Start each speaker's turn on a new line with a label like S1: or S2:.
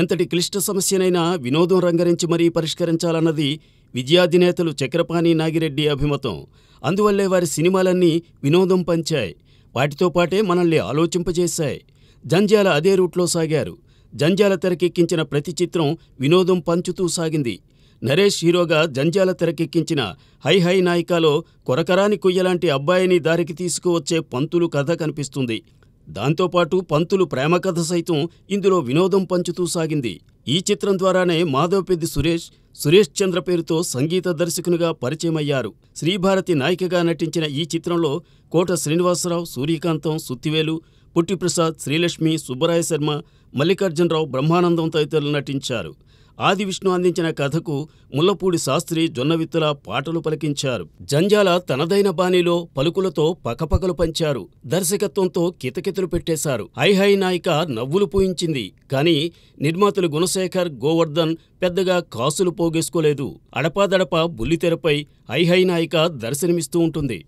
S1: ఎంతటి క్లిష్ట సమస్యనైనా వినోదం రంగరించి మరీ పరిష్కరించాలన్నది విద్యాధినేతలు చక్రపాణి నాగిరెడ్డి అభిమతం అందువల్లే వారి సినిమాలన్నీ వినోదం పంచాయి వాటితో పాటే మనల్ని ఆలోచింపజేశాయి జంజాల అదే రూట్లో సాగారు జంజాల తెరకెక్కించిన ప్రతి చిత్రం వినోదం పంచుతూ సాగింది నరేష్ హీరోగా జంజాల తెరకెక్కించిన హై హై నాయికాలో కొరకరాని కొయ్యలాంటి అబ్బాయిని దారికి తీసుకువచ్చే పంతులు కథ కనిపిస్తుంది దాంతోపాటు పంతులు ప్రేమకథ సైతం ఇందులో వినోదం పంచుతూ సాగింది ఈ చిత్రం ద్వారానే మాధవపెద్ది సురేష్ సురేష్ చంద్ర పేరుతో సంగీత దర్శకునిగా పరిచయమయ్యారు శ్రీభారతి నాయికగా నటించిన ఈ చిత్రంలో కోట శ్రీనివాసరావు సూర్యకాంతం సుత్తివేలు పుట్టిప్రసాద్ శ్రీలక్ష్మి సుబ్బరాయ శర్మ మల్లికార్జునరావు బ్రహ్మానందం తదితరులు నటించారు ఆదివిష్ణు అందించిన కథకు ముల్లపూడి శాస్త్రి జొన్నవిత్తుల పాటలు పలికించారు జంజాల తనదైన బాణీలో పలుకులతో పకపకలు పంచారు దర్శకత్వంతో కితకితలు పెట్టేశారు హైహై నాయిక నవ్వులు పూయించింది కానీ నిర్మాతలు గుణశేఖర్ గోవర్ధన్ పెద్దగా కాసులు పోగేసుకోలేదు అడపాదడపా బుల్లితెరపై హైహై నాయిక దర్శనమిస్తూ ఉంటుంది